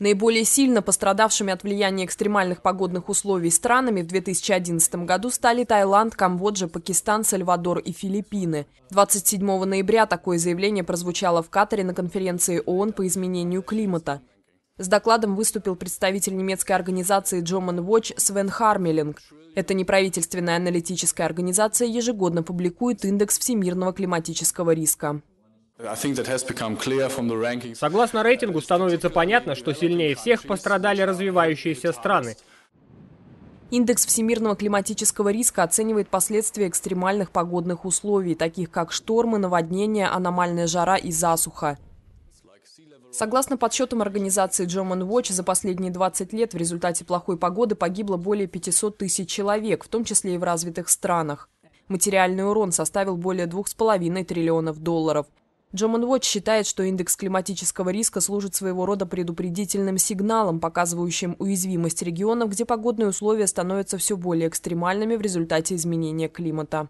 Наиболее сильно пострадавшими от влияния экстремальных погодных условий странами в 2011 году стали Таиланд, Камбоджа, Пакистан, Сальвадор и Филиппины. 27 ноября такое заявление прозвучало в Катаре на конференции ООН по изменению климата. С докладом выступил представитель немецкой организации German Watch Свен Хармелинг. Эта неправительственная аналитическая организация ежегодно публикует индекс всемирного климатического риска. Согласно рейтингу, становится понятно, что сильнее всех пострадали развивающиеся страны. Индекс всемирного климатического риска оценивает последствия экстремальных погодных условий, таких как штормы, наводнения, аномальная жара и засуха. Согласно подсчетам организации German Watch, за последние 20 лет в результате плохой погоды погибло более 500 тысяч человек, в том числе и в развитых странах. Материальный урон составил более 2,5 триллионов долларов – Джоман Уотч считает, что индекс климатического риска служит своего рода предупредительным сигналом, показывающим уязвимость регионов, где погодные условия становятся все более экстремальными в результате изменения климата.